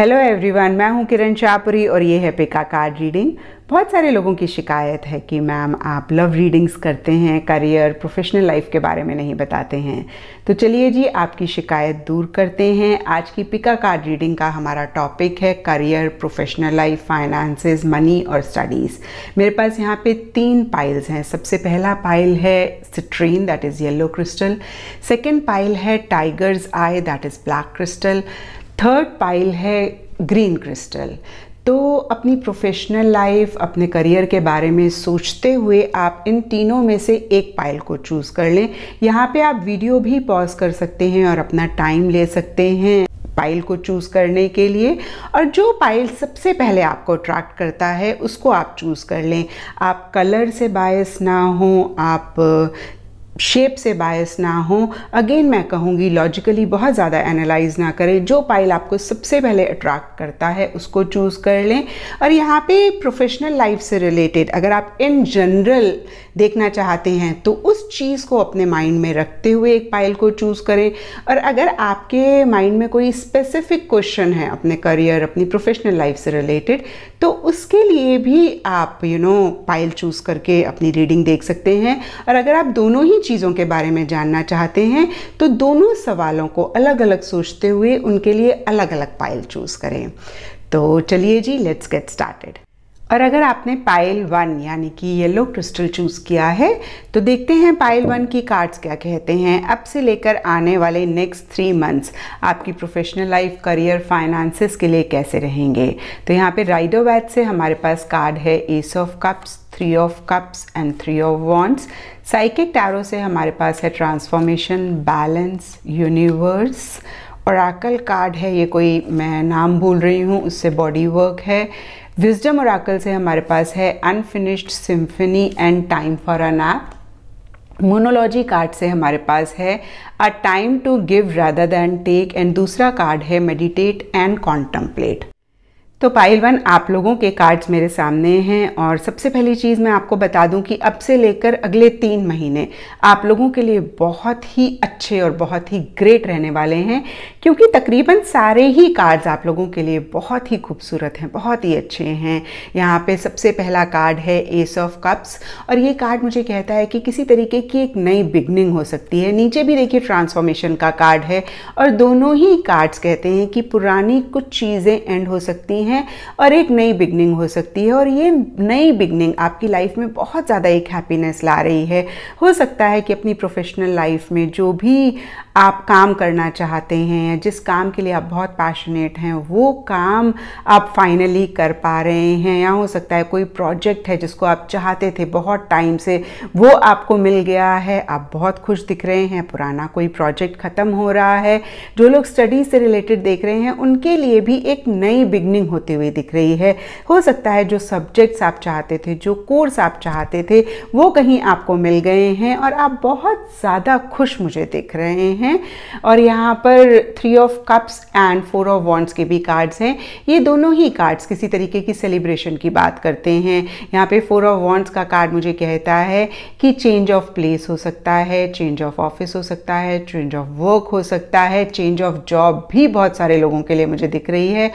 hello everyone मैं हूं किरण चापुरी और ये है पिका कार्ड रीडिंग बहुत सारे लोगों की शिकायत है कि मैम आप लव रीडिंग्स करते हैं करियर प्रोफेशनल लाइफ के बारे में नहीं बताते हैं तो चलिए जी आपकी शिकायत दूर करते हैं आज की पिका कार्ड रीडिंग का हमारा टॉपिक है career professional life finances money और स्टडीज़ मेरे पास यहाँ पे तीन पाइल्स हैं सबसे पहला पाइल है citrine that is yellow crystal second pile है tiger's eye that is black crystal third pile है ग्रीन क्रिस्टल तो अपनी प्रोफेशनल लाइफ अपने करियर के बारे में सोचते हुए आप इन तीनों में से एक पाइल को चूज़ कर लें यहाँ पे आप वीडियो भी पॉज कर सकते हैं और अपना टाइम ले सकते हैं पाइल को चूज़ करने के लिए और जो पाइल सबसे पहले आपको अट्रैक्ट करता है उसको आप चूज़ कर लें आप कलर से बायस ना हों आप शेप से बायस ना हो अगेन मैं कहूँगी लॉजिकली बहुत ज़्यादा एनालाइज ना करें जो पाइल आपको सबसे पहले अट्रैक्ट करता है उसको चूज़ कर लें और यहाँ पे प्रोफेशनल लाइफ से रिलेटेड अगर आप इन जनरल देखना चाहते हैं तो उस चीज़ को अपने माइंड में रखते हुए एक पाइल को चूज़ करें और अगर आपके माइंड में कोई स्पेसिफिक क्वेश्चन है अपने करियर अपनी प्रोफेशनल लाइफ से रिलेटेड तो उसके लिए भी आप यू नो पाइल चूज़ करके अपनी रीडिंग देख सकते हैं और अगर आप दोनों ही चीज़ों के बारे में जानना चाहते हैं तो दोनों सवालों को अलग अलग सोचते हुए उनके लिए अलग अलग पाइल चूज़ करें तो चलिए जी लेट्स गेट स्टार्टेड और अगर आपने पायल वन यानी कि येलो क्रिस्टल चूज़ किया है तो देखते हैं पायल वन की कार्ड्स क्या कहते हैं अब से लेकर आने वाले नेक्स्ट थ्री मंथ्स आपकी प्रोफेशनल लाइफ करियर फाइनेंसेस के लिए कैसे रहेंगे तो यहाँ पे राइडो बैच से हमारे पास कार्ड है ace of cups three of cups and three of wands psychic tarot से हमारे पास है ट्रांसफॉर्मेशन बैलेंस यूनिवर्स और आकल कार्ड है ये कोई मैं नाम भूल रही हूँ उससे बॉडी वर्क है विजडम ओराकल से हमारे पास है unfinished symphony and time for a nap Moonology card से हमारे पास है a time to give rather than take and दूसरा कार्ड है मेडिटेट एंड कॉन्टम्पलेट तो पाइल वन आप लोगों के कार्ड्स मेरे सामने हैं और सबसे पहली चीज़ मैं आपको बता दूं कि अब से लेकर अगले तीन महीने आप लोगों के लिए बहुत ही अच्छे और बहुत ही ग्रेट रहने वाले हैं क्योंकि तकरीबन सारे ही कार्ड्स आप लोगों के लिए बहुत ही खूबसूरत हैं बहुत ही अच्छे हैं यहाँ पे सबसे पहला कार्ड है एस ऑफ कप्स और ये कार्ड मुझे कहता है कि किसी तरीके की एक नई बिगनिंग हो सकती है नीचे भी देखिए ट्रांसफॉर्मेशन का कार्ड है और दोनों ही कार्ड्स कहते हैं कि पुरानी कुछ चीज़ें एंड हो सकती हैं हैं और एक नई बिगनिंग हो सकती है और ये नई बिगनिंग आपकी लाइफ में बहुत ज़्यादा एक हैप्पीनेस ला रही है हो सकता है कि अपनी प्रोफेशनल लाइफ में जो भी आप काम करना चाहते हैं या जिस काम के लिए आप बहुत पैशनेट हैं वो काम आप फाइनली कर पा रहे हैं या हो सकता है कोई प्रोजेक्ट है जिसको आप चाहते थे बहुत टाइम से वो आपको मिल गया है आप बहुत खुश दिख रहे हैं पुराना कोई प्रोजेक्ट ख़त्म हो रहा है जो लोग स्टडी से रिलेटेड देख रहे हैं उनके लिए भी एक नई बिगनिंग हो होती हुई दिख रही है हो सकता है जो सब्जेक्ट्स आप चाहते थे जो कोर्स आप चाहते थे वो कहीं आपको मिल गए हैं और आप बहुत ज़्यादा खुश मुझे दिख रहे हैं और यहाँ पर three of cups and four of wands के भी कार्ड्स हैं ये दोनों ही कार्ड्स किसी तरीके की सेलिब्रेशन की बात करते हैं यहाँ पे फोर ऑफ वॉन्ट्स का कार्ड मुझे कहता है कि चेंज ऑफ प्लेस हो सकता है चेंज ऑफ ऑफिस हो सकता है चेंज ऑफ वर्क हो सकता है चेंज ऑफ जॉब भी बहुत सारे लोगों के लिए मुझे दिख रही है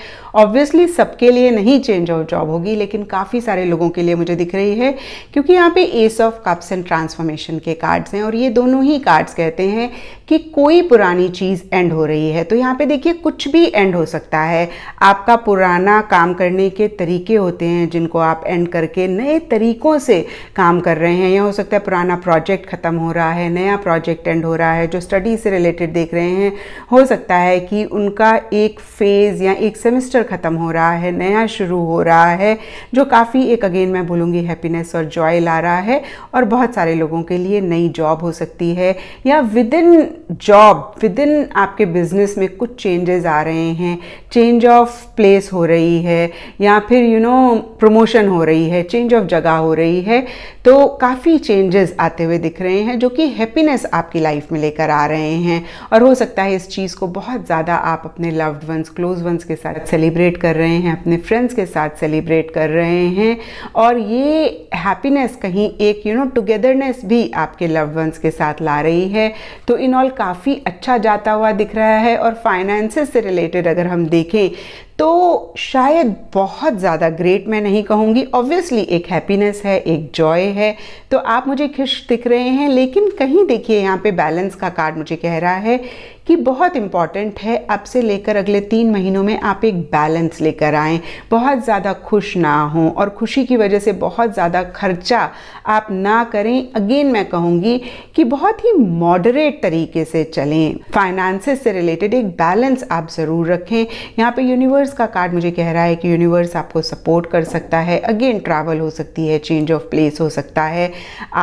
ऑब्वियसली सबके लिए नहीं चेंज ऑफ जॉब होगी लेकिन काफ़ी सारे लोगों के लिए मुझे दिख रही है क्योंकि यहाँ पे ace of cups and transformation के कार्ड्स हैं और ये दोनों ही कार्ड्स कहते हैं कि कोई पुरानी चीज़ एंड हो रही है तो यहाँ पे देखिए कुछ भी एंड हो सकता है आपका पुराना काम करने के तरीके होते हैं जिनको आप एंड करके नए तरीक़ों से काम कर रहे हैं या हो सकता है पुराना प्रोजेक्ट ख़त्म हो रहा है नया प्रोजेक्ट एंड हो रहा है जो स्टडी से रिलेटेड देख रहे हैं हो सकता है कि उनका एक फ़ेज़ या एक सेमेस्टर ख़त्म हो रहा है नया शुरू हो रहा है जो काफ़ी एक अगेन मैं बोलूँगी हैप्पीनेस और जॉय ला रहा है और बहुत सारे लोगों के लिए नई जॉब हो सकती है या within job within आपके बिजनेस में कुछ चेंजेस आ रहे हैं चेंज ऑफ प्लेस हो रही है या फिर यू नो प्रमोशन हो रही है चेंज ऑफ जगह हो रही है तो काफ़ी चेंजेस आते हुए दिख रहे हैं जो कि हैप्पीनेस आपकी लाइफ में लेकर आ रहे हैं और हो सकता है इस चीज़ को बहुत ज़्यादा आप अपने लव्ड वंस क्लोज वंस के साथ सेलिब्रेट कर रहे हैं अपने फ्रेंड्स के साथ सेलिब्रेट कर रहे हैं और ये हैप्पीनेस कहीं एक यू नो टुगेदरनेस भी आपके लव्ड वंस के साथ ला रही है तो इन ऑल ओवरऑल काफ़ी अच्छा जाता हुआ दिख रहा है और फाइनेंसेस से रिलेटेड अगर हम देखें तो शायद बहुत ज़्यादा ग्रेट मैं नहीं कहूँगी ऑब्वियसली एक हैप्पीनेस है एक जॉय है तो आप मुझे खुश दिख रहे हैं लेकिन कहीं देखिए यहाँ पे बैलेंस का कार्ड मुझे कह रहा है कि बहुत इंपॉर्टेंट है अब से लेकर अगले तीन महीनों में आप एक बैलेंस लेकर आएँ बहुत ज़्यादा खुश ना हों और खुशी की वजह से बहुत ज़्यादा खर्चा आप ना करें अगेन मैं कहूँगी कि बहुत ही मॉडरेट तरीके से चलें फाइनेंसेस से रिलेटेड एक बैलेंस आप ज़रूर रखें यहाँ पे यूनिवर्स का कार्ड मुझे कह रहा है कि यूनिवर्स आपको सपोर्ट कर सकता है अगेन ट्रैवल हो सकती है चेंज ऑफ प्लेस हो सकता है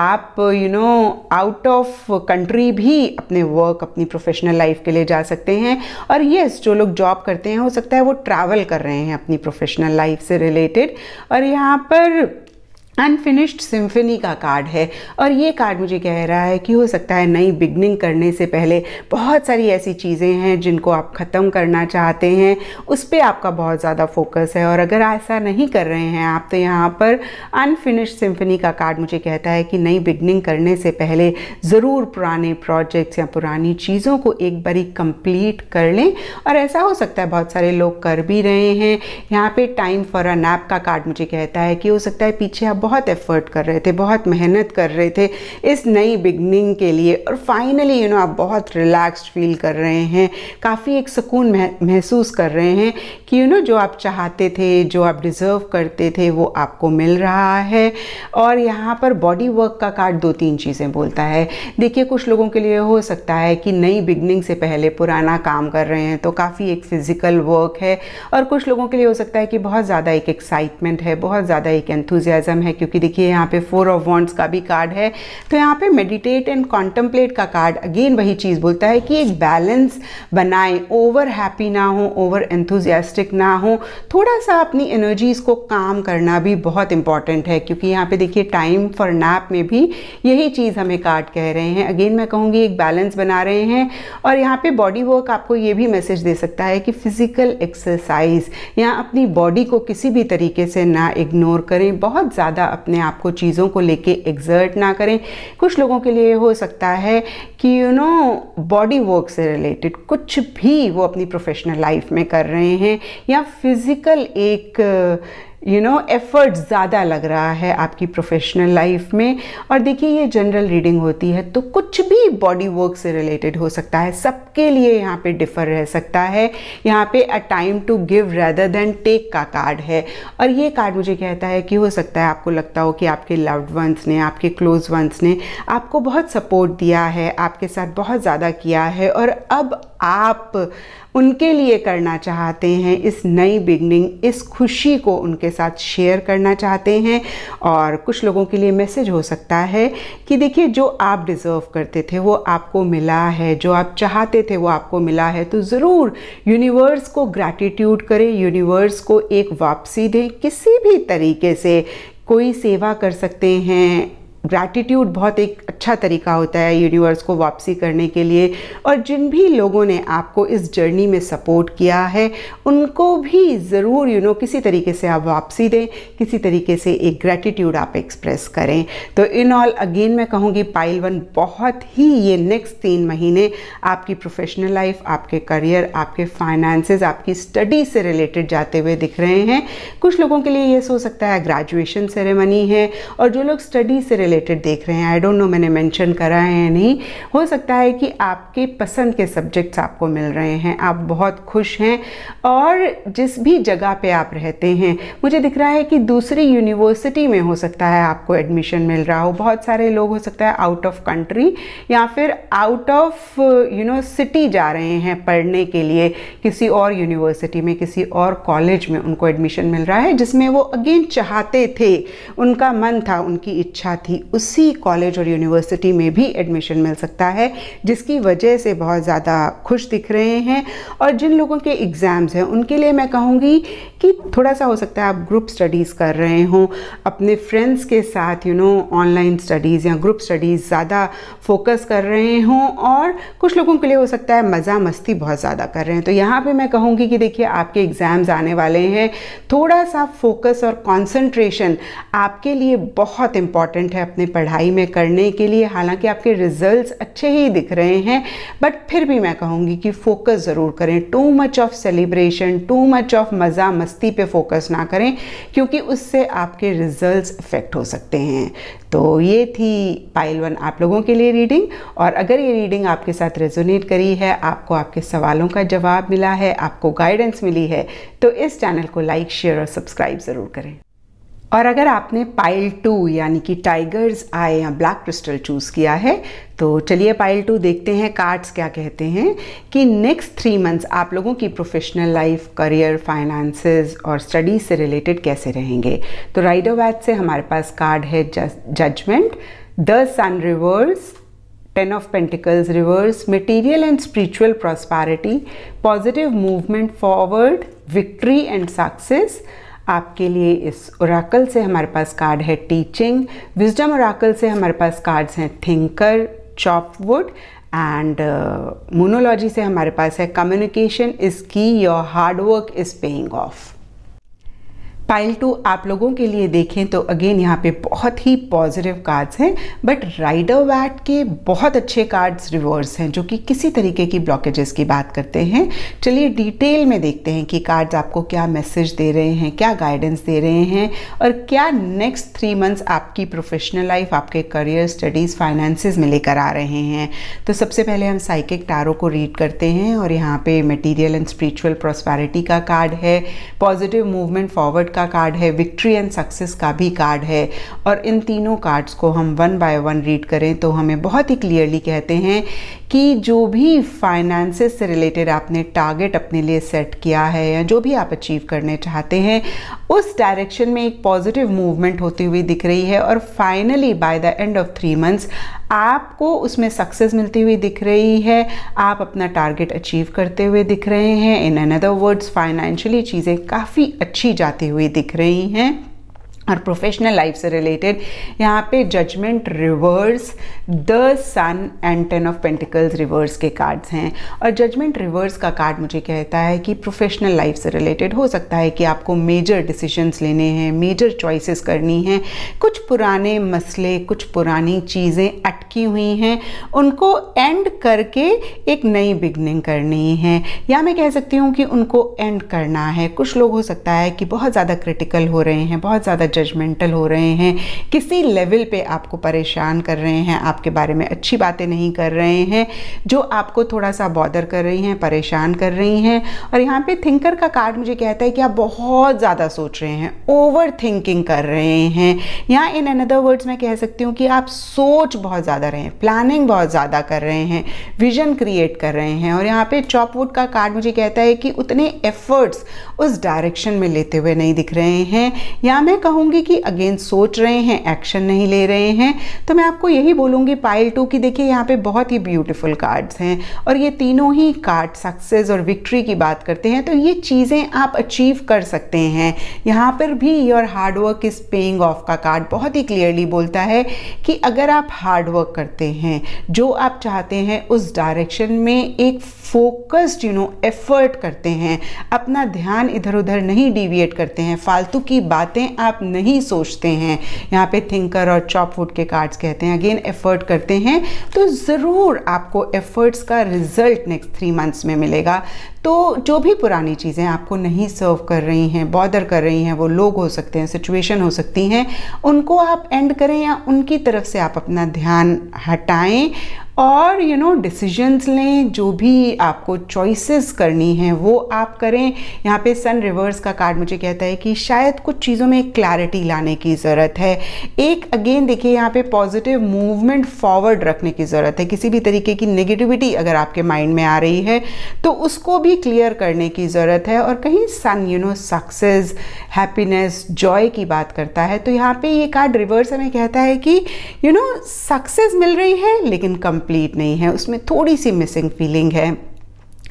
आप you know out of country भी अपने वर्क अपनी प्रोफेशनल लाइफ लाइफ के लिए जा सकते हैं और येस जो लोग जॉब करते हैं हो सकता है वो ट्रैवल कर रहे हैं अपनी प्रोफेशनल लाइफ से रिलेटेड और यहाँ पर अनफिनिश्ड सिम्फनी का कार्ड है और ये कार्ड मुझे कह रहा है कि हो सकता है नई बिगनिंग करने से पहले बहुत सारी ऐसी चीज़ें हैं जिनको आप ख़त्म करना चाहते हैं उस पर आपका बहुत ज़्यादा फोकस है और अगर ऐसा नहीं कर रहे हैं आप तो यहाँ पर अनफिनिश्ड सिम्फनी का कार्ड मुझे कहता है कि नई बिगनिंग करने से पहले ज़रूर पुराने प्रोजेक्ट्स या पुरानी चीज़ों को एक बारी कंप्लीट कर लें और ऐसा हो सकता है बहुत सारे लोग कर भी रहे हैं यहाँ पर टाइम फॉर अ नैप का कार्ड मुझे कहता है कि हो सकता है पीछे आप बहुत एफर्ट कर रहे थे बहुत मेहनत कर रहे थे इस नई बिगनिंग के लिए और फाइनली यू नो आप बहुत रिलैक्स्ड फील कर रहे हैं काफ़ी एक सुकून महसूस कर रहे हैं कि यू you नो know, जो आप चाहते थे जो आप डिज़र्व करते थे वो आपको मिल रहा है और यहाँ पर बॉडी वर्क का कार्ड दो तीन चीज़ें बोलता है देखिए कुछ लोगों के लिए हो सकता है कि नई बिगनिंग से पहले पुराना काम कर रहे हैं तो काफ़ी एक फ़िज़िकल वर्क है और कुछ लोगों के लिए हो सकता है कि बहुत ज़्यादा एक एक्साइटमेंट है बहुत ज़्यादा एक एंथुजियाज़म है है क्योंकि देखिए यहाँ पे फोर ऑफ वॉन्ट्स का भी कार्ड है तो यहाँ पे मेडिटेट एंड कॉन्टम्पलेट का कार्ड अगेन वही चीज़ बोलता है कि एक बैलेंस बनाएं ओवर हैप्पी ना हो ओवर एंथुजियास्टिक ना हो थोड़ा सा अपनी एनर्जीज़ को काम करना भी बहुत इंपॉर्टेंट है क्योंकि यहाँ पे देखिए टाइम फॉर नैप में भी यही चीज़ हमें कार्ड कह रहे हैं अगेन मैं कहूँगी एक बैलेंस बना रहे हैं और यहाँ पे बॉडी वर्क आपको ये भी मैसेज दे सकता है कि फिज़िकल एक्सरसाइज या अपनी बॉडी को किसी भी तरीके से ना इग्नोर करें बहुत ज़्यादा ज़्यादा अपने आप को चीज़ों को लेके एग्जर्ट ना करें कुछ लोगों के लिए हो सकता है कि यू नो बॉडी वर्क से रिलेटेड कुछ भी वो अपनी प्रोफेशनल लाइफ में कर रहे हैं या फिज़िकल एक यू नो एफर्ट ज़्यादा लग रहा है आपकी प्रोफेशनल लाइफ में और देखिए ये जनरल रीडिंग होती है तो कुछ भी बॉडी वर्क से रिलेटेड हो सकता है सबके लिए यहाँ पे डिफर रह सकता है यहाँ पे a time to give rather than take का कार्ड है और ये कार्ड मुझे कहता है कि हो सकता है आपको लगता हो कि आपके लव्ड वंस ने आपके क्लोज वंस ने आपको बहुत सपोर्ट दिया है आपके साथ बहुत ज़्यादा किया है और अब आप उनके लिए करना चाहते हैं इस नई बिगनिंग इस खुशी को उनके साथ शेयर करना चाहते हैं और कुछ लोगों के लिए मैसेज हो सकता है कि देखिए जो आप डिज़र्व करते थे वो आपको मिला है जो आप चाहते थे वो आपको मिला है तो ज़रूर यूनिवर्स को ग्रैटिट्यूड करें यूनिवर्स को एक वापसी दें किसी भी तरीके से कोई सेवा कर सकते हैं ग्रैटिट्यूड बहुत एक अच्छा तरीका होता है यूनिवर्स को वापसी करने के लिए और जिन भी लोगों ने आपको इस जर्नी में सपोर्ट किया है उनको भी ज़रूर यू नो किसी तरीके से आप वापसी दें किसी तरीके से एक ग्रैटिट्यूड आप एक्सप्रेस करें तो इन ऑल अगेन मैं कहूँगी पाइल वन बहुत ही ये नेक्स्ट तीन महीने आपकी प्रोफेशनल लाइफ आपके करियर आपके फाइनेंसेस आपकी स्टडी से रिलेटेड जाते हुए दिख रहे हैं कुछ लोगों के लिए ये हो सकता है ग्रेजुएशन सेरेमनी है और जो लोग स्टडी से रिलेटेड देख रहे हैं आई डोंट नो मैंने मेंशन करा है या नहीं हो सकता है कि आपके पसंद के सब्जेक्ट्स आपको मिल रहे हैं आप बहुत खुश हैं और जिस भी जगह पे आप रहते हैं मुझे दिख रहा है कि दूसरी यूनिवर्सिटी में हो सकता है आपको एडमिशन मिल रहा हो बहुत सारे लोग हो सकता है आउट ऑफ कंट्री या फिर out of you know city जा रहे हैं पढ़ने के लिए किसी और यूनिवर्सिटी में किसी और कॉलेज में उनको एडमिशन मिल रहा है जिसमें वो अगेन चाहते थे उनका मन था उनकी इच्छा थी उसी कॉलेज और यूनिवर्सिटी में भी एडमिशन मिल सकता है जिसकी वजह से बहुत ज़्यादा खुश दिख रहे हैं और जिन लोगों के एग्ज़ाम्स हैं उनके लिए मैं कहूँगी कि थोड़ा सा हो सकता है आप ग्रुप स्टडीज़ कर रहे हों अपने फ्रेंड्स के साथ यू नो ऑनलाइन स्टडीज़ या ग्रुप स्टडीज़ ज़्यादा फोकस कर रहे हों और कुछ लोगों के लिए हो सकता है मज़ा मस्ती बहुत ज़्यादा कर रहे हैं तो यहाँ पे मैं कहूँगी कि देखिए आपके एग्ज़ाम्स आने वाले हैं थोड़ा सा फोकस और कॉन्सेंट्रेशन आपके लिए बहुत इम्पॉर्टेंट है अपने पढ़ाई में करने के लिए हालांकि आपके रिजल्ट्स अच्छे ही दिख रहे हैं बट फिर भी मैं कहूँगी कि फोकस ज़रूर करें too much of celebration too much of मज़ा मस्ती पे फोकस ना करें क्योंकि उससे आपके रिजल्ट्स इफ़ेक्ट हो सकते हैं तो ये थी पाइल वन आप लोगों के लिए रीडिंग और अगर ये रीडिंग आपके साथ रेजोनेट करी है आपको आपके सवालों का जवाब मिला है आपको गाइडेंस मिली है तो इस चैनल को लाइक शेयर और सब्सक्राइब ज़रूर करें और अगर आपने पाइल टू यानी कि टाइगर्स आए या ब्लैक क्रिस्टल चूज़ किया है तो चलिए पाइल टू देखते हैं कार्ड्स क्या कहते हैं कि नेक्स्ट थ्री मंथ्स आप लोगों की प्रोफेशनल लाइफ करियर फाइनेंसेस और स्टडीज़ से रिलेटेड कैसे रहेंगे तो राइडो वैच से हमारे पास कार्ड है judgement the sun reverse ten of pentacles reverse material and spiritual prosperity positive movement forward victory and success आपके लिए इस ओराकल से हमारे पास कार्ड है टीचिंग विजडम ओराकल से हमारे पास कार्ड्स हैं थिंकर चॉपवुड एंड मोनोलॉजी से हमारे पास है communication is key your hard work is paying off pile two तो आप लोगों के लिए देखें तो अगेन यहाँ पे बहुत ही पॉजिटिव कार्ड्स हैं बट राइडर वैट के बहुत अच्छे कार्ड्स रिवर्स हैं जो कि किसी तरीके की ब्लॉकेजेस की बात करते हैं चलिए डिटेल में देखते हैं कि कार्ड्स आपको क्या मैसेज दे रहे हैं क्या गाइडेंस दे रहे हैं और क्या नेक्स्ट थ्री मंथ्स आपकी प्रोफेशनल लाइफ आपके करियर स्टडीज़ फाइनेंसिस में लेकर आ रहे हैं तो सबसे पहले हम साइकिक टारों को रीड करते हैं और यहाँ पे मटीरियल एंड स्परिचुअल प्रॉस्पैरिटी का कार्ड है पॉजिटिव मूवमेंट फॉरवर्ड का का कार्ड है विक्ट्री एंड सक्सेस का भी कार्ड है और इन तीनों कार्ड्स को हम वन बाय वन रीड करें तो हमें बहुत ही क्लियरली कहते हैं कि जो भी फाइनेंसेस से रिलेटेड आपने टारगेट अपने लिए सेट किया है या जो भी आप अचीव करने चाहते हैं उस डायरेक्शन में एक पॉजिटिव मूवमेंट होती हुई दिख रही है और finally by the end of three months आपको उसमें सक्सेस मिलती हुई दिख रही है आप अपना टारगेट अचीव करते हुए दिख रहे हैं इन अनदर वर्ड्स फाइनेंशियली चीज़ें काफ़ी अच्छी जाती हुई दिख रही हैं और प्रोफेशनल लाइफ से रिलेटेड यहाँ पे judgement reverse the sun and ten of pentacles reverse के कार्ड्स हैं और जजमेंट रिवर्स का कार्ड मुझे कहता है कि प्रोफेशनल लाइफ से रिलेटेड हो सकता है कि आपको मेजर डिसीजंस लेने हैं मेजर चॉइसेस करनी हैं कुछ पुराने मसले कुछ पुरानी चीज़ें अटकी हुई हैं उनको एंड करके एक नई बिगनिंग करनी है या मैं कह सकती हूँ कि उनको एंड करना है कुछ लोग हो सकता है कि बहुत ज़्यादा क्रिटिकल हो रहे हैं बहुत ज़्यादा जजमेंटल हो रहे हैं किसी लेवल पे आपको परेशान कर रहे हैं आपके बारे में अच्छी बातें नहीं कर रहे हैं जो आपको थोड़ा सा बॉदर कर रही हैं परेशान कर रही हैं और यहाँ पे थिंकर का कार्ड मुझे कहता है कि आप बहुत ज़्यादा सोच रहे हैं ओवर थिंकिंग कर रहे हैं या इन अनदर वर्ड्स मैं कह सकती हूँ कि आप सोच बहुत ज़्यादा रहे हैं प्लानिंग बहुत ज़्यादा कर रहे हैं विजन क्रिएट कर रहे हैं और यहाँ पे चॉपवुड का कार्ड मुझे कहता है कि उतने एफर्ट्स उस डायरेक्शन में लेते हुए नहीं दिख रहे हैं या मैं कहूँ होंगे कि अगेन सोच रहे हैं एक्शन नहीं ले रहे हैं तो मैं आपको यही बोलूँगी पाइल टू की देखिए यहाँ पे बहुत ही ब्यूटीफुल कार्ड्स हैं और ये तीनों ही कार्ड सक्सेस और विक्ट्री की बात करते हैं तो ये चीज़ें आप अचीव कर सकते हैं यहाँ पर भी your hard work is paying off का कार्ड बहुत ही क्लियरली बोलता है कि अगर आप हार्डवर्क करते हैं जो आप चाहते हैं उस डायरेक्शन में एक फोकस्ड यू नो एफर्ट करते हैं अपना ध्यान इधर उधर नहीं डिविएट करते हैं फालतू की बातें आप नहीं सोचते हैं यहाँ पे थिंकर और चॉपवुड के कार्ड्स कहते हैं अगेन एफर्ट करते हैं तो ज़रूर आपको एफर्ट्स का रिजल्ट नेक्स्ट थ्री मंथ्स में मिलेगा तो जो भी पुरानी चीज़ें आपको नहीं सर्व कर रही हैं बॉदर कर रही हैं वो लोग हो सकते हैं सिचुएशन हो सकती हैं उनको आप एंड करें या उनकी तरफ से आप अपना ध्यान हटाएं और यू नो डिसीजंस लें जो भी आपको चॉइसेस करनी हैं वो आप करें यहाँ पे सन रिवर्स का कार्ड मुझे कहता है कि शायद कुछ चीज़ों में क्लैरिटी लाने की ज़रूरत है एक अगेन देखिए यहाँ पे पॉजिटिव मूवमेंट फॉरवर्ड रखने की ज़रूरत है किसी भी तरीके की नेगेटिविटी अगर आपके माइंड में आ रही है तो उसको भी भी क्लियर करने की ज़रूरत है और कहीं sun you know success happiness joy की बात करता है तो यहाँ पे ये कार्ड रिवर्स हमें कहता है कि यू नो सक्सेस मिल रही है लेकिन कंप्लीट नहीं है उसमें थोड़ी सी मिसिंग फीलिंग है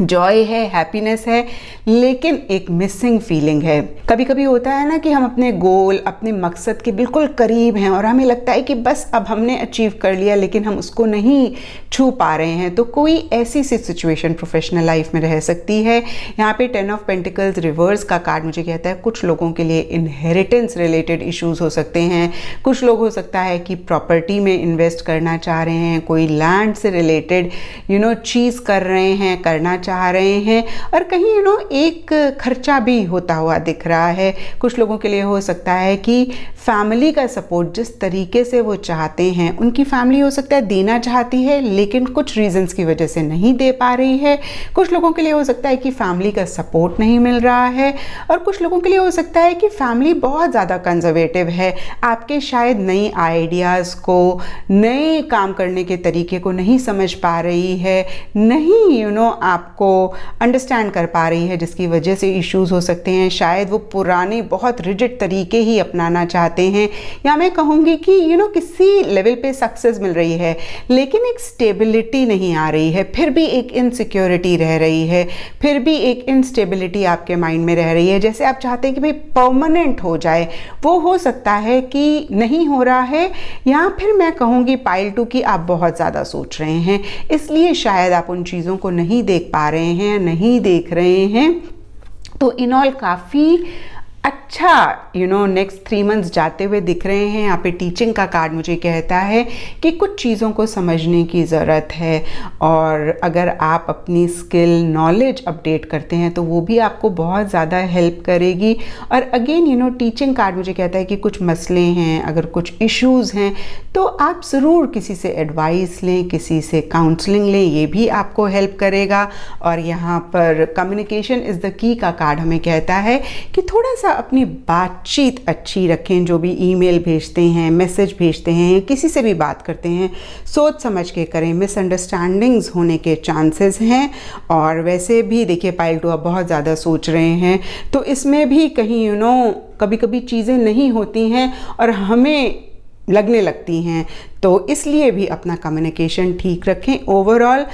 जॉय है हैप्पीनेस है लेकिन एक मिसिंग फीलिंग है कभी कभी होता है ना कि हम अपने गोल अपने मकसद के बिल्कुल करीब हैं और हमें लगता है कि बस अब हमने अचीव कर लिया लेकिन हम उसको नहीं छू पा रहे हैं तो कोई ऐसी सी सिचुएशन प्रोफेशनल लाइफ में रह सकती है यहाँ पे टेन ऑफ पेंटिकल्स रिवर्स का कार्ड मुझे कहता है कुछ लोगों के लिए इनहेरिटेंस रिलेटेड इशूज़ हो सकते हैं कुछ लोग हो सकता है कि प्रॉपर्टी में इन्वेस्ट करना चाह रहे हैं कोई लैंड से रिलेटेड यू नो चीज़ कर रहे हैं करना चाह रहे हैं और कहीं यू नो एक खर्चा भी होता हुआ दिख रहा है कुछ लोगों के लिए हो सकता है कि फैमिली का सपोर्ट जिस तरीके से वो चाहते हैं उनकी फैमिली हो सकता है देना चाहती है लेकिन कुछ रीजंस की वजह से नहीं दे पा रही है कुछ लोगों के लिए हो सकता है कि फैमिली का सपोर्ट नहीं मिल रहा है और कुछ लोगों के लिए हो सकता है कि फैमिली बहुत ज़्यादा कंजर्वेटिव है आपके शायद नई आइडियाज़ को नए काम करने के तरीके को नहीं समझ पा रही है नहीं यू you नो know, आप को अंडरस्टैंड कर पा रही है जिसकी वजह से इश्यूज़ हो सकते हैं शायद वो पुराने बहुत रिजिड तरीके ही अपनाना चाहते हैं या मैं कहूँगी कि यू you नो know, किसी लेवल पे सक्सेस मिल रही है लेकिन एक स्टेबिलिटी नहीं आ रही है फिर भी एक इनसिक्योरिटी रह रही है फिर भी एक इनस्टेबिलिटी आपके माइंड में रह रही है जैसे आप चाहते हैं कि भाई परमानेंट हो जाए वो हो सकता है कि नहीं हो रहा है या फिर मैं कहूँगी पाइल टू कि आप बहुत ज़्यादा सोच रहे हैं इसलिए शायद आप उन चीज़ों को नहीं देख पा पा रहे हैं नहीं देख रहे हैं तो इनऑल काफ़ी अच्छा you know next three months जाते हुए दिख रहे हैं यहाँ पे टीचिंग का कार्ड मुझे कहता है कि कुछ चीज़ों को समझने की ज़रूरत है और अगर आप अपनी स्किल नॉलेज अपडेट करते हैं तो वो भी आपको बहुत ज़्यादा हेल्प करेगी और again you know teaching card मुझे कहता है कि कुछ मसले हैं अगर कुछ इश्यूज़ हैं तो आप ज़रूर किसी से एडवाइस लें किसी से काउंसलिंग लें ये भी आपको हेल्प करेगा और यहाँ पर कम्युनिकेशन इज़ द की का कार्ड हमें कहता है कि थोड़ा सा हमेशा अपनी बातचीत अच्छी रखें जो भी ईमेल भेजते हैं मैसेज भेजते हैं किसी से भी बात करते हैं सोच समझ के करें मिसअंडरस्टैंडिंग्स होने के चांसेस हैं और वैसे भी देखिए पायलट आप बहुत ज़्यादा सोच रहे हैं तो इसमें भी कहीं यू you नो know, कभी कभी चीज़ें नहीं होती हैं और हमें लगने लगती हैं तो इसलिए भी अपना कम्युनिकेशन ठीक रखें ओवरऑल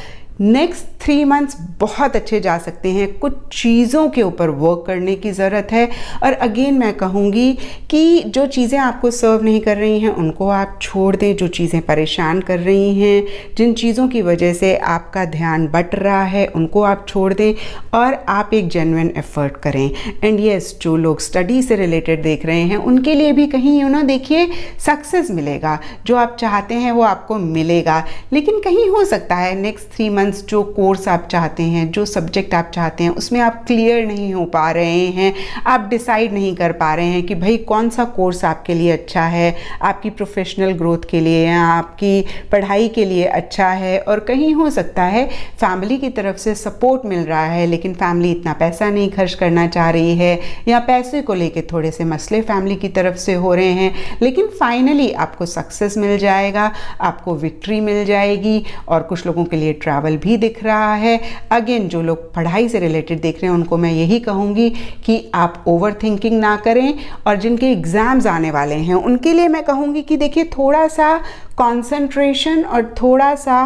नेक्स्ट थ्री मंथ्स बहुत अच्छे जा सकते हैं कुछ चीज़ों के ऊपर वर्क करने की ज़रूरत है और अगेन मैं कहूँगी कि जो चीज़ें आपको सर्व नहीं कर रही हैं उनको आप छोड़ दें जो चीज़ें परेशान कर रही हैं जिन चीज़ों की वजह से आपका ध्यान बट रहा है उनको आप छोड़ दें और आप एक जेनविन एफर्ट करें एंड येस yes, जो लोग स्टडी से रिलेटेड देख रहे हैं उनके लिए भी कहीं यू ना देखिए सक्सेस मिलेगा जो आप चाहते हैं वो आपको मिलेगा लेकिन कहीं हो सकता है नेक्स्ट थ्री मंथ डिस्टेंस जो कोर्स आप चाहते हैं जो सब्जेक्ट आप चाहते हैं उसमें आप क्लियर नहीं हो पा रहे हैं आप डिसाइड नहीं कर पा रहे हैं कि भाई कौन सा कोर्स आपके लिए अच्छा है आपकी प्रोफेशनल ग्रोथ के लिए या आपकी पढ़ाई के लिए अच्छा है और कहीं हो सकता है फैमिली की तरफ से सपोर्ट मिल रहा है लेकिन फैमिली इतना पैसा नहीं खर्च करना चाह रही है या पैसे को लेके थोड़े से मसले फैमिली की तरफ से हो रहे हैं लेकिन फाइनली आपको सक्सेस मिल जाएगा आपको विक्ट्री मिल जाएगी और कुछ लोगों के लिए ट्रैवल भी दिख रहा है अगेन जो लोग पढ़ाई से रिलेटेड देख रहे हैं उनको मैं यही कहूँगी कि आप ओवर थिंकिंग ना करें और जिनके एग्ज़ाम्स आने वाले हैं उनके लिए मैं कहूँगी कि देखिए थोड़ा सा कॉन्सेंट्रेशन और थोड़ा सा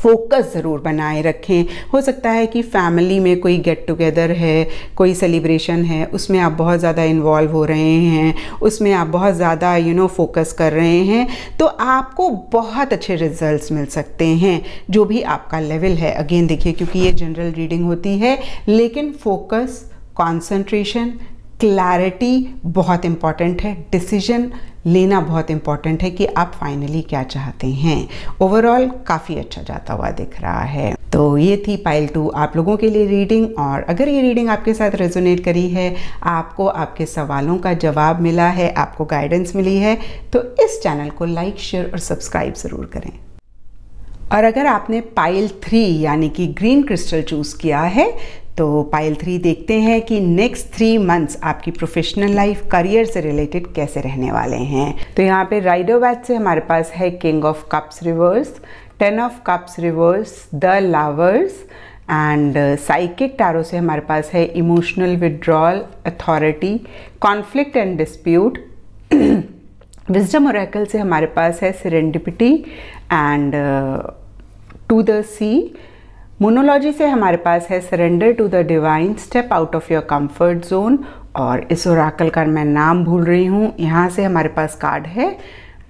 फोकस ज़रूर बनाए रखें हो सकता है कि फैमिली में कोई गेट टुगेदर है कोई सेलिब्रेशन है उसमें आप बहुत ज़्यादा इन्वॉल्व हो रहे हैं उसमें आप बहुत ज़्यादा यू नो फोकस कर रहे हैं तो आपको बहुत अच्छे रिजल्ट्स मिल सकते हैं जो भी आपका लेवल है अगेन देखिए क्योंकि ये जनरल रीडिंग होती है लेकिन फोकस कॉन्सेंट्रेशन क्लैरिटी बहुत इम्पॉर्टेंट है डिसीजन लेना बहुत इम्पॉर्टेंट है कि आप फाइनली क्या चाहते हैं ओवरऑल काफ़ी अच्छा जाता हुआ दिख रहा है तो ये थी पाइल टू आप लोगों के लिए रीडिंग और अगर ये रीडिंग आपके साथ रेजोनेट करी है आपको आपके सवालों का जवाब मिला है आपको गाइडेंस मिली है तो इस चैनल को लाइक शेयर और सब्सक्राइब ज़रूर करें और अगर आपने पाइल थ्री यानी कि ग्रीन क्रिस्टल चूज़ किया है तो पाइल थ्री देखते हैं कि नेक्स्ट थ्री मंथ्स आपकी प्रोफेशनल लाइफ करियर से रिलेटेड कैसे रहने वाले हैं तो यहाँ पे राइडो बैच से हमारे पास है king of cups reverse ten of cups reverse the lovers and psychic tarot से हमारे पास है emotional withdrawal authority conflict and dispute wisdom और से हमारे पास है serendipity and to the sea monology से हमारे पास है surrender to the divine step out of your comfort zone और इस ओराकल का मैं नाम भूल रही हूँ यहाँ से हमारे पास कार्ड है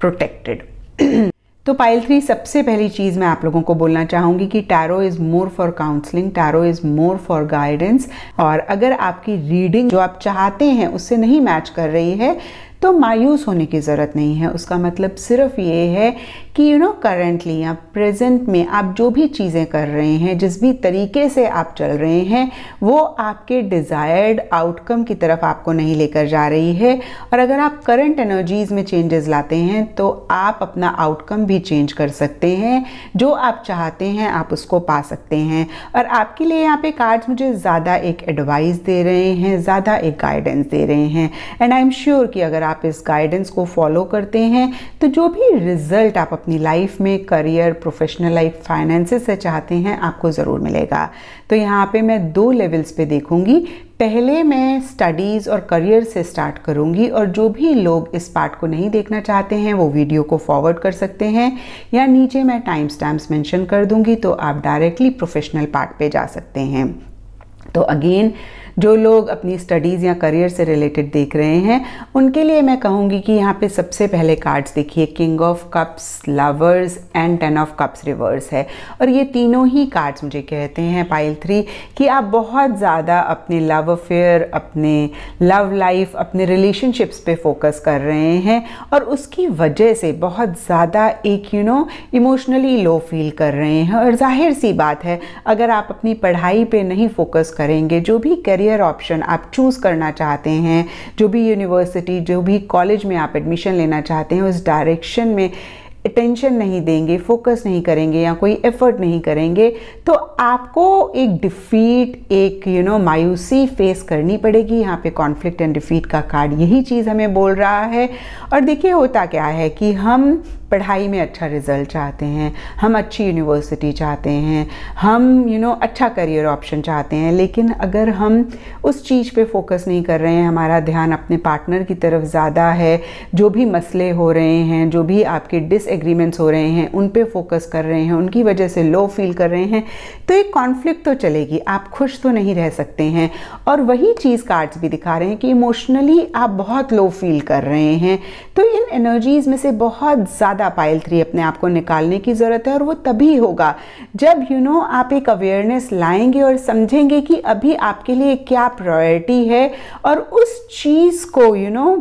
प्रोटेक्टेड तो पाइल थ्री सबसे पहली चीज़ मैं आप लोगों को बोलना चाहूँगी कि tarot is more for counselling tarot is more for guidance और अगर आपकी रीडिंग जो आप चाहते हैं उससे नहीं मैच कर रही है तो मायूस होने की ज़रूरत नहीं है उसका मतलब सिर्फ ये है कि यू नो करेंटली या प्रेजेंट में आप जो भी चीज़ें कर रहे हैं जिस भी तरीके से आप चल रहे हैं वो आपके डिज़ायर्ड आउटकम की तरफ आपको नहीं लेकर जा रही है और अगर आप करंट एनर्जीज़ में चेंजेस लाते हैं तो आप अपना आउटकम भी चेंज कर सकते हैं जो आप चाहते हैं आप उसको पा सकते हैं और आपके लिए यहाँ पे कार्ड्स मुझे ज़्यादा एक एडवाइस दे रहे हैं ज़्यादा एक गाइडेंस दे रहे हैं एंड आई एम श्योर कि अगर आप इस गाइडेंस को फॉलो करते हैं तो जो भी रिज़ल्ट आप अपनी लाइफ में करियर प्रोफेशनल लाइफ फाइनेंसेस से चाहते हैं आपको ज़रूर मिलेगा तो यहाँ पे मैं दो लेवल्स पे देखूँगी पहले मैं स्टडीज़ और करियर से स्टार्ट करूँगी और जो भी लोग इस पार्ट को नहीं देखना चाहते हैं वो वीडियो को फॉरवर्ड कर सकते हैं या नीचे मैं टाइम स्टैम्प्स मेंशन कर दूँगी तो आप डायरेक्टली प्रोफेशनल पार्ट पे जा सकते हैं तो अगेन जो लोग अपनी स्टडीज़ या करियर से रिलेटेड देख रहे हैं उनके लिए मैं कहूँगी कि यहाँ पे सबसे पहले कार्ड्स देखिए king of cups lovers and ten of cups reverse है और ये तीनों ही कार्ड्स मुझे कहते हैं पाइल थ्री कि आप बहुत ज़्यादा अपने लव अफेयर अपने लव लाइफ अपने रिलेशनशिप्स पे फोकस कर रहे हैं और उसकी वजह से बहुत ज़्यादा एक you know emotionally low feel कर रहे हैं और जाहिर सी बात है अगर आप अपनी पढ़ाई पे नहीं फोकस करेंगे जो भी कर करियर ऑप्शन आप चूज़ करना चाहते हैं जो भी यूनिवर्सिटी जो भी कॉलेज में आप एडमिशन लेना चाहते हैं उस डायरेक्शन में अटेंशन नहीं देंगे फोकस नहीं करेंगे या कोई एफर्ट नहीं करेंगे तो आपको एक डिफ़ीट एक यू you नो know, मायूसी फेस करनी पड़ेगी यहाँ पे कॉन्फ्लिक्ट एंड डिफ़ीट का कार्ड यही चीज़ हमें बोल रहा है और देखिए होता क्या है कि हम पढ़ाई में अच्छा रिज़ल्ट चाहते हैं हम अच्छी यूनिवर्सिटी चाहते हैं हम यू you नो know, अच्छा करियर ऑप्शन चाहते हैं लेकिन अगर हम उस चीज़ पे फोकस नहीं कर रहे हैं हमारा ध्यान अपने पार्टनर की तरफ ज़्यादा है जो भी मसले हो रहे हैं जो भी आपके डिसएग्रीमेंट्स हो रहे हैं उन पर फोकस कर रहे हैं उनकी वजह से लो फील कर रहे हैं तो एक कॉन्फ्लिक्ट तो चलेगी आप खुश तो नहीं रह सकते हैं और वही चीज़ कार्ड्स भी दिखा रहे हैं कि इमोशनली आप बहुत लो फील कर रहे हैं तो इन एनर्जीज़ में से बहुत ज़्यादा आप आयल थ्री अपने आप को निकालने की ज़रूरत है और वो तभी होगा जब यू you नो know, आप एक अवेयरनेस लाएंगे और समझेंगे कि अभी आपके लिए क्या प्रायोरिटी है और उस चीज़ को you you know know,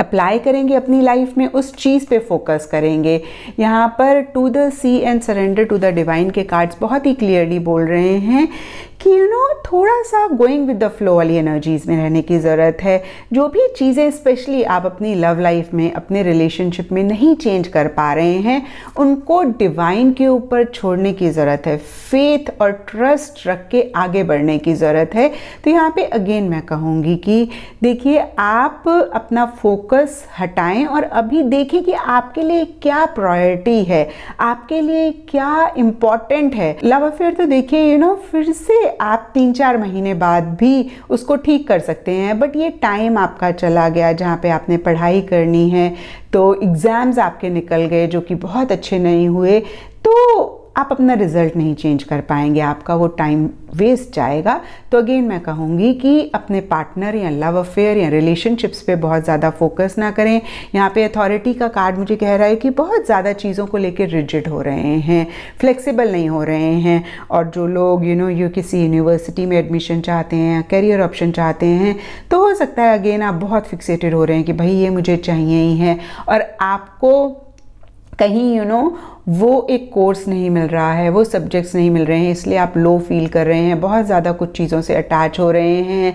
apply करेंगे अपनी लाइफ में उस चीज़ पे फोकस करेंगे यहाँ पर to the sea and surrender to the divine के कार्ड्स बहुत ही क्लियरली बोल रहे हैं कि यू you नो know, थोड़ा सा गोइंग विद द फ्लो वाली एनर्जीज़ में रहने की ज़रूरत है जो भी चीज़ें स्पेशली आप अपनी लव लाइफ में अपने रिलेशनशिप में नहीं चेंज कर पा रहे हैं उनको डिवाइन के ऊपर छोड़ने की ज़रूरत है फेथ और ट्रस्ट रख के आगे बढ़ने की ज़रूरत है तो यहाँ पे अगेन मैं कहूँगी कि देखिए आप अपना फोकस हटाएं और अभी देखें कि आपके लिए क्या प्रायोरिटी है आपके लिए क्या इंपॉर्टेंट है लव अफेयर तो देखिए यू नो फिर से आप तीन चार महीने बाद भी उसको ठीक कर सकते हैं बट ये टाइम आपका चला गया जहाँ पे आपने पढ़ाई करनी है तो एग्ज़ाम्स आपके निकल गए जो कि बहुत अच्छे नहीं हुए तो आप अपना रिज़ल्ट नहीं चेंज कर पाएंगे आपका वो टाइम वेस्ट जाएगा तो अगेन मैं कहूँगी कि अपने पार्टनर या लव अफेयर या रिलेशनशिप्स पे बहुत ज़्यादा फोकस ना करें यहाँ पे अथॉरिटी का कार्ड मुझे कह रहा है कि बहुत ज़्यादा चीज़ों को लेकर रिजिड हो रहे हैं फ्लेक्सिबल नहीं हो रहे हैं और जो लोग यू नो यू किसी यूनिवर्सिटी में एडमिशन चाहते हैं या करियर ऑप्शन चाहते हैं तो हो सकता है अगेन आप बहुत फिक्सेटेड हो रहे हैं कि भाई ये मुझे चाहिए ही है और आपको कहीं यू you नो know, वो एक कोर्स नहीं मिल रहा है वो सब्जेक्ट्स नहीं मिल रहे हैं इसलिए आप लो फील कर रहे हैं बहुत ज़्यादा कुछ चीज़ों से अटैच हो रहे हैं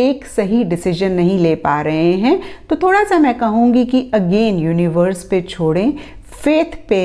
एक सही डिसीजन नहीं ले पा रहे हैं तो थोड़ा सा मैं कहूँगी कि अगेन यूनिवर्स पे छोड़ें फेथ पे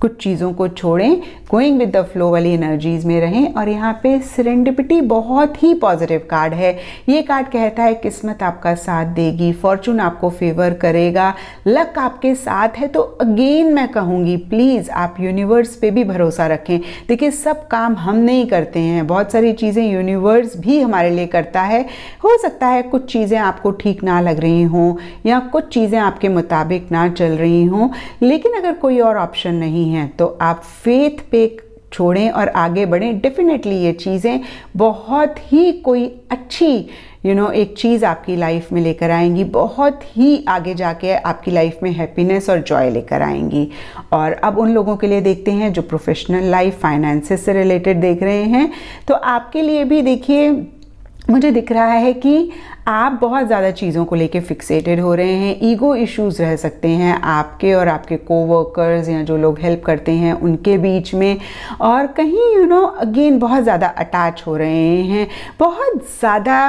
कुछ चीज़ों को छोड़ें गोइंग विद द फ्लो वाली एनर्जीज़ में रहें और यहाँ पे सरेंडिपिटी बहुत ही पॉजिटिव कार्ड है ये कार्ड कहता है किस्मत आपका साथ देगी फॉर्चून आपको फेवर करेगा लक आपके साथ है तो अगेन मैं कहूँगी प्लीज़ आप यूनिवर्स पे भी भरोसा रखें देखिए सब काम हम नहीं करते हैं बहुत सारी चीज़ें यूनिवर्स भी हमारे लिए करता है हो सकता है कुछ चीज़ें आपको ठीक ना लग रही हों या कुछ चीज़ें आपके मुताबिक ना चल रही हों लेकिन अगर कोई और ऑप्शन नहीं है तो आप फेथ पे छोड़ें और आगे बढ़ें डेफिनेटली ये चीज़ें बहुत ही कोई अच्छी यू you नो know, एक चीज़ आपकी लाइफ में लेकर आएंगी बहुत ही आगे जाके आपकी लाइफ में हैप्पीनेस और जॉय लेकर आएंगी और अब उन लोगों के लिए देखते हैं जो प्रोफेशनल लाइफ फाइनेंसेस से रिलेटेड देख रहे हैं तो आपके लिए भी देखिए मुझे दिख रहा है कि आप बहुत ज़्यादा चीज़ों को लेके फिक्सेटेड हो रहे हैं ईगो इश्यूज रह सकते हैं आपके और आपके कोवर्कर्स या जो लोग हेल्प करते हैं उनके बीच में और कहीं यू नो अगेन बहुत ज़्यादा अटैच हो रहे हैं बहुत ज़्यादा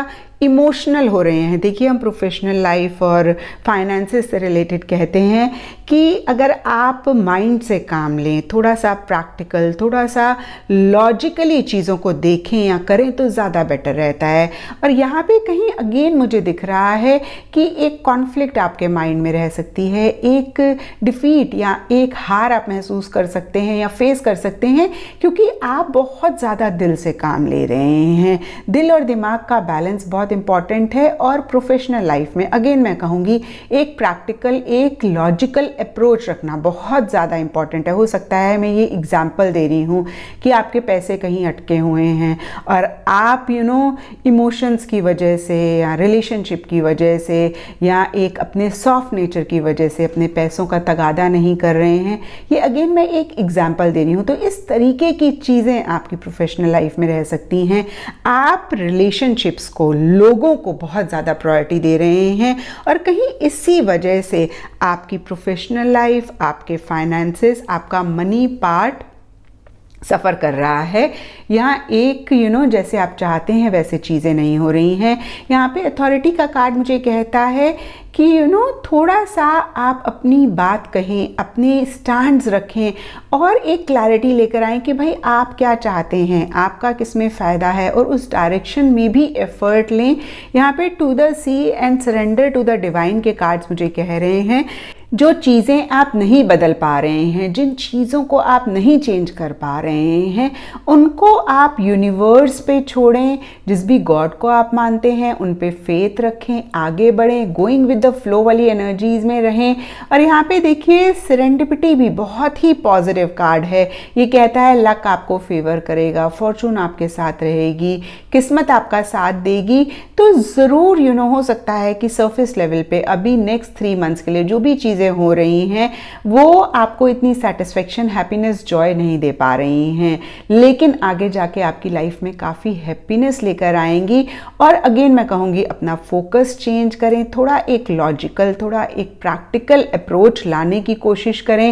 इमोशनल हो रहे हैं देखिए हम प्रोफेशनल लाइफ और फाइनेंसेस से रिलेटेड कहते हैं कि अगर आप माइंड से काम लें थोड़ा सा प्रैक्टिकल थोड़ा सा लॉजिकली चीज़ों को देखें या करें तो ज़्यादा बेटर रहता है और यहाँ पे कहीं अगेन मुझे दिख रहा है कि एक कॉन्फ्लिक्ट आपके माइंड में रह सकती है एक डिफ़ीट या एक हार आप महसूस कर सकते हैं या फेस कर सकते हैं क्योंकि आप बहुत ज़्यादा दिल से काम ले रहे हैं दिल और दिमाग का बैलेंस बहुत बहुत इंपॉर्टेंट है और प्रोफेशनल लाइफ में अगेन मैं कहूँगी एक प्रैक्टिकल एक लॉजिकल अप्रोच रखना बहुत ज़्यादा इंपॉर्टेंट है हो सकता है मैं ये एग्ज़ाम्पल दे रही हूँ कि आपके पैसे कहीं अटके हुए हैं और आप यू नो इमोशंस की वजह से या रिलेशनशिप की वजह से या एक अपने सॉफ्ट नेचर की वजह से अपने पैसों का तगादा नहीं कर रहे हैं ये अगेन मैं एक एग्ज़ाम्पल दे रही हूँ तो इस तरीके की चीज़ें आपकी प्रोफेशनल लाइफ में रह सकती हैं आप रिलेशनशिप्स को लोगों को बहुत ज़्यादा प्रायोरिटी दे रहे हैं और कहीं इसी वजह से आपकी प्रोफेशनल लाइफ आपके फाइनेंसेस आपका मनी पार्ट सफ़र कर रहा है यहाँ एक यू you नो know, जैसे आप चाहते हैं वैसे चीज़ें नहीं हो रही हैं यहाँ पे अथॉरिटी का कार्ड मुझे कहता है कि यू you नो know, थोड़ा सा आप अपनी बात कहें अपने स्टैंड्स रखें और एक क्लैरिटी लेकर आएं कि भाई आप क्या चाहते हैं आपका किस में फ़ायदा है और उस डायरेक्शन में भी एफ़र्ट लें यहाँ पे to the sea and surrender to the divine के कार्ड्स मुझे कह रहे हैं जो चीज़ें आप नहीं बदल पा रहे हैं जिन चीज़ों को आप नहीं चेंज कर पा रहे हैं उनको आप यूनिवर्स पे छोड़ें जिस भी गॉड को आप मानते हैं उन पे फेथ रखें आगे बढ़ें गोइंग विद द फ्लो वाली एनर्जीज़ में रहें और यहाँ पे देखिए सरेंडिपिटी भी बहुत ही पॉजिटिव कार्ड है ये कहता है लक आपको फेवर करेगा फॉर्चून आपके साथ रहेगी किस्मत आपका साथ देगी तो ज़रूर यू you नो know, हो सकता है कि सर्फिस लेवल पर अभी नेक्स्ट थ्री मंथ्स के लिए जो भी चीज़ चीज़ें हो रही हैं वो आपको इतनी सेटिस्फेक्शन हैप्पीनेस जॉय नहीं दे पा रही हैं लेकिन आगे जाके आपकी लाइफ में काफ़ी हैप्पीनेस लेकर आएंगी और अगेन मैं कहूँगी अपना फोकस चेंज करें थोड़ा एक लॉजिकल थोड़ा एक प्रैक्टिकल अप्रोच लाने की कोशिश करें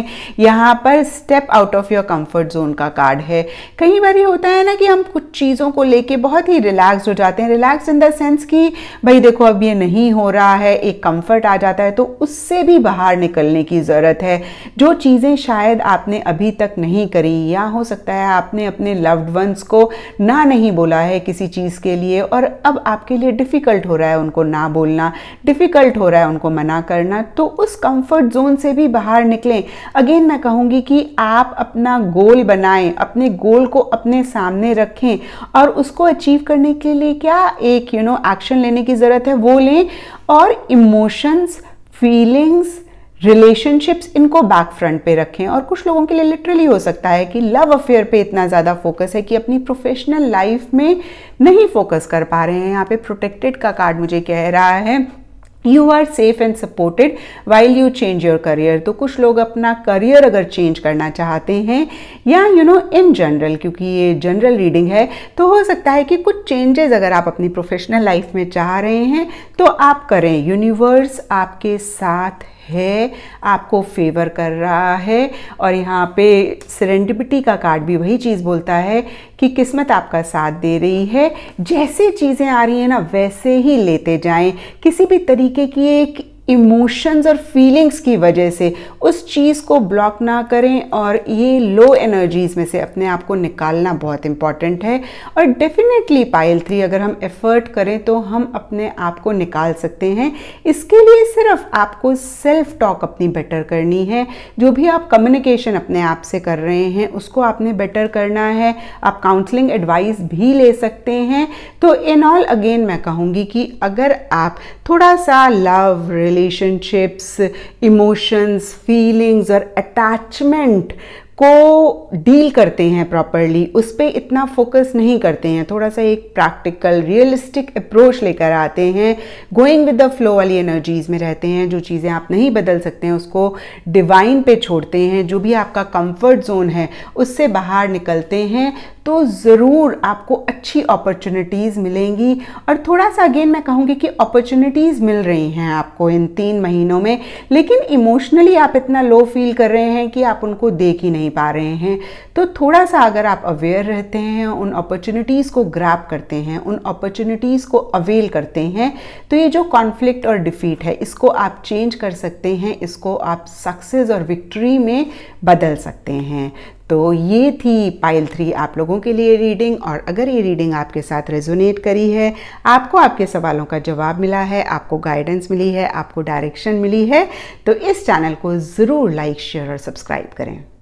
यहाँ पर step out of your comfort zone का कार्ड है कई बार ये होता है ना कि हम कुछ चीज़ों को लेके बहुत ही रिलैक्स हो जाते हैं रिलैक्स इन द सेंस कि भाई देखो अब ये नहीं हो रहा है एक कंफर्ट आ जाता है तो उससे भी बाहर निकलने की ज़रूरत है जो चीज़ें शायद आपने अभी तक नहीं करी या हो सकता है आपने अपने लव्ड वंस को ना नहीं बोला है किसी चीज़ के लिए और अब आपके लिए डिफ़िकल्ट हो रहा है उनको ना बोलना डिफ़िकल्ट हो रहा है उनको मना करना तो उस कंफर्ट जोन से भी बाहर निकलें अगेन मैं कहूँगी कि आप अपना गोल बनाएं अपने गोल को अपने सामने रखें और उसको अचीव करने के लिए क्या एक यू नो एक्शन लेने की ज़रूरत है वो लें और इमोशंस फीलिंग्स रिलेशनशिप्स इनको बैक फ्रंट पे रखें और कुछ लोगों के लिए लिटरली हो सकता है कि लव अफेयर पे इतना ज़्यादा फोकस है कि अपनी प्रोफेशनल लाइफ में नहीं फोकस कर पा रहे हैं यहाँ पे प्रोटेक्टेड का कार्ड मुझे कह रहा है you are safe and supported while you change your career तो कुछ लोग अपना करियर अगर चेंज करना चाहते हैं या यू नो इन जनरल क्योंकि ये जनरल रीडिंग है तो हो सकता है कि कुछ चेंजेस अगर आप अपनी प्रोफेशनल लाइफ में चाह रहे हैं तो आप करें यूनिवर्स आपके साथ है आपको फेवर कर रहा है और यहाँ पे सरेंडिबिटी का कार्ड भी वही चीज़ बोलता है कि किस्मत आपका साथ दे रही है जैसे चीज़ें आ रही हैं ना वैसे ही लेते जाएं किसी भी तरीके की एक इमोशंस और फीलिंग्स की वजह से उस चीज़ को ब्लॉक ना करें और ये लो एनर्जीज़ में से अपने आप को निकालना बहुत इम्पॉर्टेंट है और डेफिनेटली पाइल थ्री अगर हम एफर्ट करें तो हम अपने आप को निकाल सकते हैं इसके लिए सिर्फ आपको सेल्फ टॉक अपनी बेटर करनी है जो भी आप कम्युनिकेशन अपने आप से कर रहे हैं उसको आपने बेटर करना है आप काउंसलिंग एडवाइस भी ले सकते हैं तो इन ऑल अगेन मैं कहूँगी कि अगर आप थोड़ा सा लव रिलेशनशिप्स इमोशंस फीलिंग्स और अटैचमेंट को डील करते हैं प्रॉपरली उस पर इतना फोकस नहीं करते हैं थोड़ा सा एक प्रैक्टिकल रियलिस्टिक अप्रोच लेकर आते हैं गोइंग विद द फ्लो वाली एनर्जीज़ में रहते हैं जो चीज़ें आप नहीं बदल सकते हैं उसको डिवाइन पे छोड़ते हैं जो भी आपका कंफर्ट जोन है उससे बाहर निकलते हैं तो ज़रूर आपको अच्छी अपॉर्चुनिटीज़ मिलेंगी और थोड़ा सा अगेन मैं कहूँगी कि अपॉर्चुनिटीज़ मिल रही हैं आपको इन तीन महीनों में लेकिन इमोशनली आप इतना लो फील कर रहे हैं कि आप उनको देख ही नहीं पा रहे हैं तो थोड़ा सा अगर आप अवेयर रहते हैं उन अपॉर्चुनिटीज़ को ग्रैप करते हैं उन अपॉर्चुनिटीज़ को अवेल करते हैं तो ये जो कॉन्फ्लिक्ट और डिफीट है इसको आप चेंज कर सकते हैं इसको आप सक्सेस और विक्ट्री में बदल सकते हैं तो ये थी पाइल थ्री आप लोगों के लिए रीडिंग और अगर ये रीडिंग आपके साथ रेजोनेट करी है आपको आपके सवालों का जवाब मिला है आपको गाइडेंस मिली है आपको डायरेक्शन मिली है तो इस चैनल को ज़रूर लाइक शेयर और सब्सक्राइब करें